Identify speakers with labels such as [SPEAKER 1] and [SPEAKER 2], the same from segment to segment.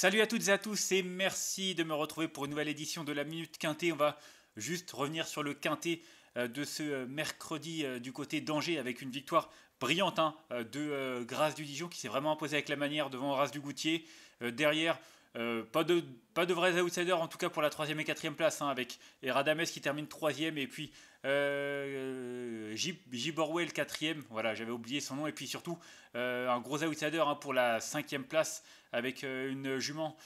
[SPEAKER 1] Salut à toutes et à tous et merci de me retrouver pour une nouvelle édition de la Minute Quintée. On va juste revenir sur le Quintée euh, de ce euh, mercredi euh, du côté d'Angers avec une victoire brillante hein, de Grâce du Dijon qui s'est vraiment imposée avec la manière devant Horace du Goutier. Derrière, euh, pas, de, vrais outsiders, en tout cas pour la troisième et quatrième place, hein, avec Eradames qui termine troisième et puis euh, 4 Borwell quatrième. Voilà, j'avais oublié son nom. Et puis surtout, euh, un gros outsider hein, pour la cinquième place, avec euh, une jument.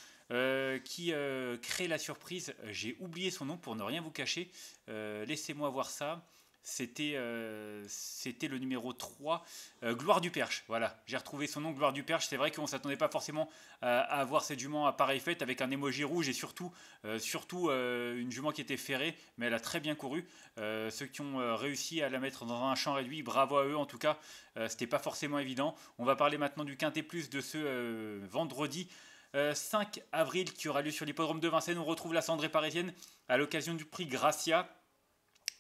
[SPEAKER 1] qui crée la surprise. J'ai oublié son nom pour ne rien vous cacher. Laissez-moi voir ça c'était euh, c'était le numéro 3, euh, Gloire du Perche. Voilà, j'ai retrouvé son nom, Gloire du Perche. C'est vrai qu'on ne s'attendait pas forcément euh, à avoir cette jument à pareille fête avec un émoji rouge et surtout, surtout une jument qui était ferrée, mais elle a très bien couru. ceux qui ont réussi à la mettre dans un champ réduit, bravo à eux en tout cas, c'était pas forcément évident. On va parler maintenant du Quintet Plus de ce vendredi. 5 avril qui aura lieu sur l'hippodrome de Vincennes. On retrouve la cendrée parisienne à l'occasion du prix Gracia.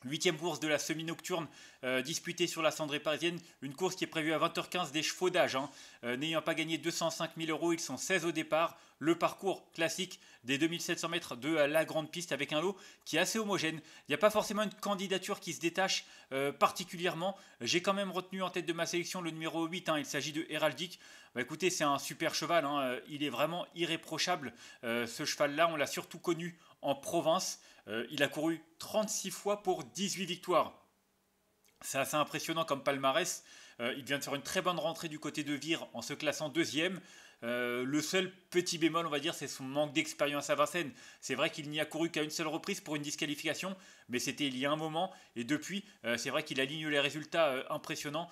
[SPEAKER 1] Huitième course de la semi-nocturne euh, disputée sur la cendrée parisienne, une course qui est prévue à 20h15 des chevaux d'âge. Hein. Euh, n'ayant pas gagné 205 000 euros, ils sont 16 au départ le parcours classique des 2700 mètres de la grande piste avec un lot qui est assez homogène. Il n'y a pas forcément une candidature qui se détache euh, particulièrement. J'ai quand même retenu en tête de ma sélection le numéro 8, hein. il s'agit de Héraldique. Bah, écoutez, c'est un super cheval, hein. euh, il est vraiment irréprochable. Euh, ce cheval-là, on l'a surtout connu en province. il a couru 36 fois pour 18 victoires. C'est assez impressionnant comme palmarès. il vient de faire une très bonne rentrée du côté de Vire en se classant deuxième. Euh, le seul petit bémol, on va dire, c'est son manque d'expérience à Vincennes. C'est vrai qu'il n'y a couru qu'à une seule reprise pour une disqualification, mais c'était il y a un moment. Et depuis, euh, c'est vrai qu'il aligne les résultats euh, impressionnants.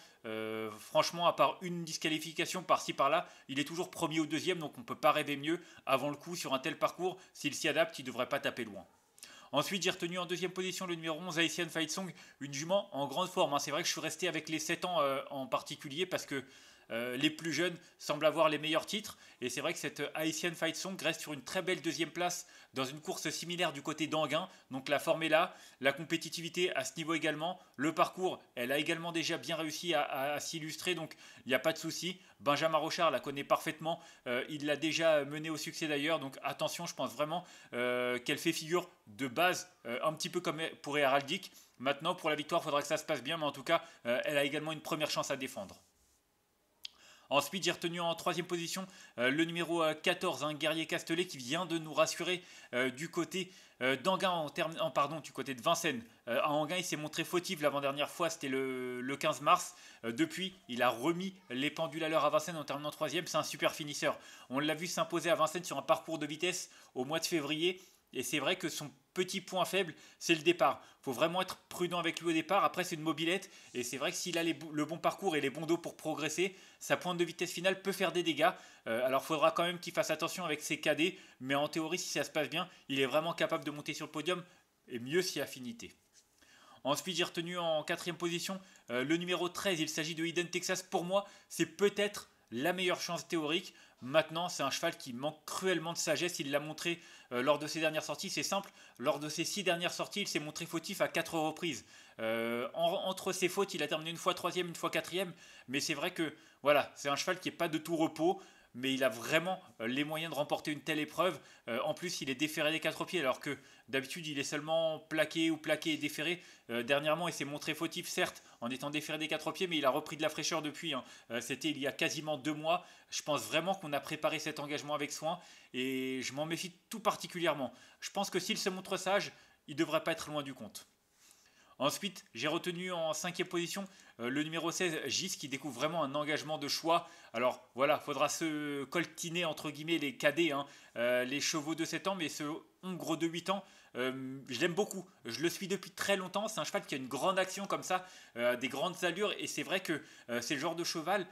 [SPEAKER 1] franchement, à part une disqualification par-ci par-là, il est toujours premier ou deuxième, donc on ne peut pas rêver mieux. Avant le coup, sur un tel parcours, s'il s'y adapte, il ne devrait pas taper loin. Ensuite, j'ai retenu en deuxième position le numéro 11, Haitian Fight Song, une jument en grande forme. Hein. C'est vrai que je suis resté avec les 7 ans en particulier parce que euh, les plus jeunes semblent avoir les meilleurs titres. Et c'est vrai que cette Haïtienne Fight Song reste sur une très belle deuxième place dans une course similaire du côté d'Anguin. Donc la forme est là, la compétitivité à ce niveau également. Le parcours, elle a également déjà bien réussi à, s'illustrer. Donc il n'y a pas de souci. Benjamin Rochard la connaît parfaitement. Euh, il l'a déjà menée au succès d'ailleurs. Donc attention, je pense vraiment euh, qu'elle fait figure de base, un petit peu comme pour Heraldic. Maintenant, pour la victoire, il faudra que ça se passe bien. Mais en tout cas, elle a également une première chance à défendre. Ensuite, j'ai retenu en troisième position euh, le numéro 14, euh, un Guerrier Castellet, qui vient de nous rassurer euh, du côté en, pardon, du côté de Vincennes. à Anguin, il s'est montré fautif l'avant-dernière fois, c'était le, 15 mars. depuis, il a remis les pendules à l'heure à Vincennes en terminant troisième. C'est un super finisseur. On l'a vu s'imposer à Vincennes sur un parcours de vitesse au mois de février. Et c'est vrai que son petit point faible, c'est le départ. Il faut vraiment être prudent avec lui au départ. Après, c'est une mobilette. Et c'est vrai que s'il a le bon parcours et les bons dos pour progresser, sa pointe de vitesse finale peut faire des dégâts. Euh, alors, il faudra quand même qu'il fasse attention avec ses cadets. Mais en théorie, si ça se passe bien, il est vraiment capable de monter sur le podium. Et mieux si affinité. Ensuite, j'ai retenu en quatrième position euh, le numéro 13. Il s'agit de Hidden Texas. Pour moi, c'est peut-être la meilleure chance théorique. Maintenant, c'est un cheval qui manque cruellement de sagesse. Il l'a montré euh, lors de ses dernières sorties. C'est simple, lors de ses six dernières sorties, il s'est montré fautif à quatre reprises. Euh, entre ses fautes, il a terminé une fois troisième, une fois quatrième. Mais c'est vrai que voilà, c'est un cheval qui n'est pas de tout repos mais il a vraiment euh, les moyens de remporter une telle épreuve. Euh, en plus, il est déféré des quatre pieds, alors que d'habitude, il est seulement plaqué ou plaqué et déféré. Euh, dernièrement, il s'est montré fautif, certes, en étant déféré des quatre pieds, mais il a repris de la fraîcheur depuis. Hein. C'était il y a quasiment deux mois. Je pense vraiment qu'on a préparé cet engagement avec soin, et je m'en méfie tout particulièrement. Je pense que s'il se montre sage, il devrait pas être loin du compte. Ensuite, j'ai retenu en cinquième position euh, le numéro 16, Gis, qui découvre vraiment un engagement de choix. Alors voilà, faudra se coltiner entre guillemets les cadets, hein, euh, les chevaux de 7 ans, mais ce hongre de 8 ans, euh, je l'aime beaucoup. Je le suis depuis très longtemps. C'est un cheval qui a une grande action comme ça, des grandes allures, et c'est vrai que c'est le genre de cheval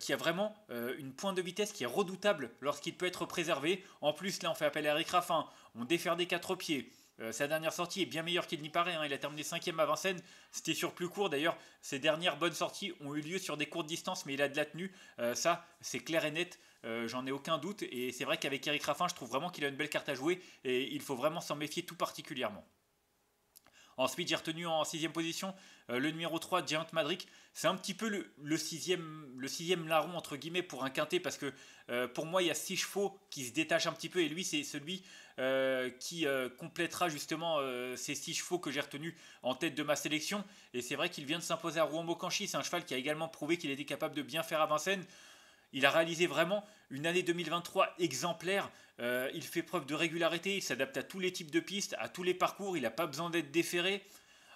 [SPEAKER 1] qui a vraiment une pointe de vitesse qui est redoutable lorsqu'il peut être préservé. En plus, là, on fait appel à Eric Raffin, on défère des quatre pieds. Euh, sa dernière sortie est bien meilleure qu'il n'y paraît. Hein. Il a terminé 5 à Vincennes. C'était sur plus court d'ailleurs. Ses dernières bonnes sorties ont eu lieu sur des courtes distances, mais il a de la tenue. Euh, ça, c'est clair et net. Euh, j'en ai aucun doute. Et c'est vrai qu'avec Eric Raffin, je trouve vraiment qu'il a une belle carte à jouer. Et il faut vraiment s'en méfier tout particulièrement. Ensuite, j'ai retenu en sixième position euh, le numéro 3, Giant Madrick. C'est un petit peu le, le, sixième, larron, entre guillemets, pour un quintet, parce que euh, pour moi, il y a six chevaux qui se détachent un petit peu, et lui, c'est celui euh, qui complétera justement ces six chevaux que j'ai retenus en tête de ma sélection. Et c'est vrai qu'il vient de s'imposer à Rouen-Mocanchi. C'est un cheval qui a également prouvé qu'il était capable de bien faire à Vincennes. Il a réalisé vraiment une année 2023 exemplaire. Euh, il fait preuve de régularité, il s'adapte à tous les types de pistes, à tous les parcours, il n'a pas besoin d'être déféré.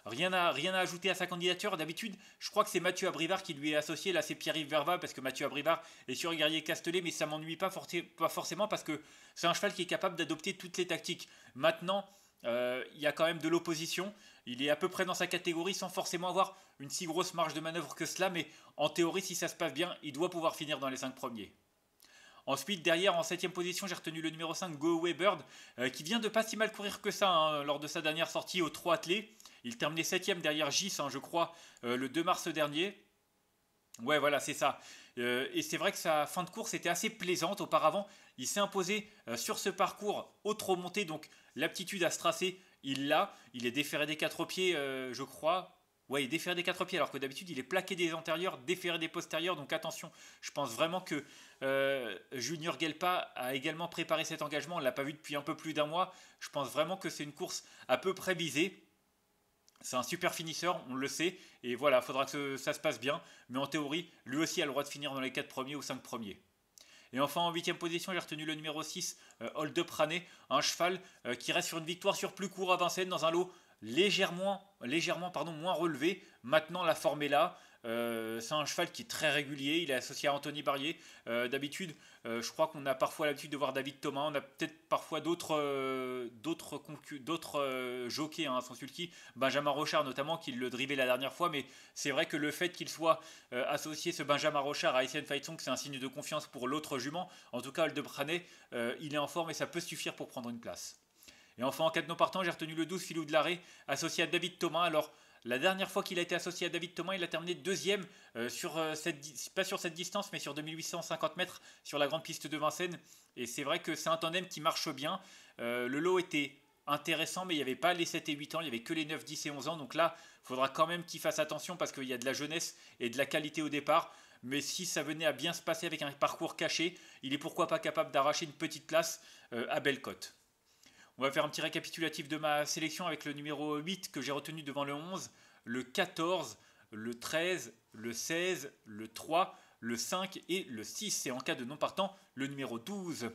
[SPEAKER 1] Rien à, rien à ajouter à sa candidature. D'habitude, je crois que c'est Mathieu Abrivard qui lui est associé. Là, c'est Pierre-Yves Verva parce que Mathieu Abrivard est sur Guerrier Castellet, mais ça m'ennuie pas, forcément parce que c'est un cheval qui est capable d'adopter toutes les tactiques. Maintenant, euh, il y a quand même de l'opposition. Il est à peu près dans sa catégorie sans forcément avoir une si grosse marge de manœuvre que cela, mais en théorie, si ça se passe bien, il doit pouvoir finir dans les 5 premiers. Ensuite, derrière, en 7ème position, j'ai retenu le numéro 5, Go Away Bird, euh, qui vient de pas si mal courir que ça hein, lors de sa dernière sortie aux 3 athlés. Il terminait 7ème derrière Gis, hein, je crois, euh, le 2 mars dernier. Ouais, voilà, c'est ça. Euh, et c'est vrai que sa fin de course était assez plaisante. Auparavant, il s'est imposé euh, sur ce parcours haute remontée, donc l'aptitude à se tracer, il l'a. Il est déféré des quatre pieds, euh, je crois. Ouais, il est déféré des quatre pieds, alors que d'habitude, il est plaqué des antérieurs, déféré des postérieurs. Donc attention, je pense vraiment que Junior Gelpa a également préparé cet engagement. On ne l'a pas vu depuis un peu plus d'un mois. Je pense vraiment que c'est une course à peu près visée. C'est un super finisseur, on le sait, et voilà, il faudra que ça se passe bien, mais en théorie, lui aussi a le droit de finir dans les 4 premiers ou 5 premiers. Et enfin, en 8 huitième position, j'ai retenu le numéro 6, Hold Up un cheval euh, qui reste sur une victoire sur plus court à Vincennes dans un lot légèrement, légèrement pardon, moins relevé. Maintenant, la forme est là. Euh, c'est un cheval qui est très régulier. Il est associé à Anthony Barrier. Euh, d'habitude, euh, je crois qu'on a parfois l'habitude de voir David Thomas. On a peut-être parfois d'autres, jockeys hein, à son sulky. Benjamin Rochard, notamment, qui le drivait la dernière fois. Mais c'est vrai que le fait qu'il soit associé, ce Benjamin Rochard, à Fight Song, c'est un signe de confiance pour l'autre jument. En tout cas, euh, il est en forme et ça peut suffire pour prendre une place. Et enfin, en cas de non partant, j'ai retenu le 12 Filou de l'arrêt, associé à David Thomas. Alors, la dernière fois qu'il a été associé à David Thomas, il a terminé deuxième, euh, sur euh, cette, pas sur cette distance, mais sur 2850 mètres sur la grande piste de Vincennes. Et c'est vrai que c'est un tandem qui marche bien. Euh, le lot était intéressant, mais il n'y avait pas les 7 et 8 ans, il n'y avait que les 9, 10 et 11 ans. Donc là, il faudra quand même qu'il fasse attention parce qu'il y a de la jeunesse et de la qualité au départ. Mais si ça venait à bien se passer avec un parcours caché, il est pourquoi pas capable d'arracher une petite place à Bellecote. On va faire un petit récapitulatif de ma sélection avec le numéro 8 que j'ai retenu devant le 11, le 14, le 13, le 16, le 3, le 5 et le 6. Et en cas de non partant, le numéro 12.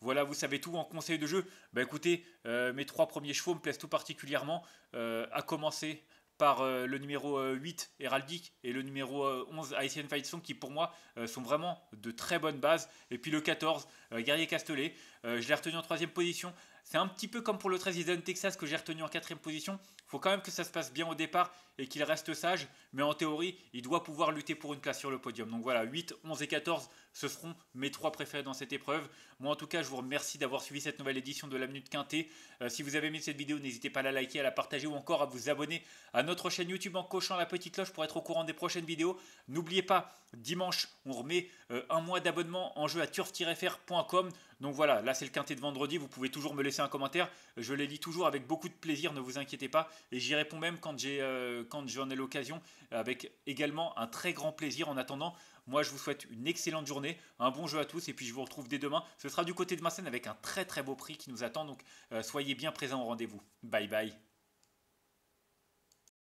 [SPEAKER 1] Voilà, vous savez tout en conseil de jeu. Bah, écoutez, euh, mes trois premiers chevaux me plaisent tout particulièrement, euh, à commencer par euh, le numéro 8 Héraldique et le numéro 11 Haitian Fight Song qui pour moi sont vraiment de très bonnes bases. Et puis le 14 Guerrier Castellet, je l'ai retenu en troisième position c'est un petit peu comme pour le 13 Eden Texas que j'ai retenu en quatrième position. Il Faut quand même que ça se passe bien au départ et qu'il reste sage. Mais en théorie, il doit pouvoir lutter pour une place sur le podium. Donc voilà, 8, 11 et 14, ce seront mes trois préférés dans cette épreuve. Moi en tout cas, je vous remercie d'avoir suivi cette nouvelle édition de la Minute Quintet. Euh, si vous avez aimé cette vidéo, n'hésitez pas à la liker, à la partager ou encore à vous abonner à notre chaîne YouTube en cochant la petite cloche pour être au courant des prochaines vidéos. N'oubliez pas, dimanche, on remet euh, un mois d'abonnement en jeu à turf-fr.com. Donc voilà, là c'est le quintet de vendredi, vous pouvez toujours me laisser un commentaire, je les lis toujours avec beaucoup de plaisir, ne vous inquiétez pas, et j'y réponds même quand j'ai euh, quand j'en ai l'occasion, avec également un très grand plaisir. En attendant, moi je vous souhaite une excellente journée, un bon jeu à tous, et puis je vous retrouve dès demain. Ce sera du côté de scène avec un très très beau prix qui nous attend, donc euh, soyez bien présents au rendez-vous. Bye bye.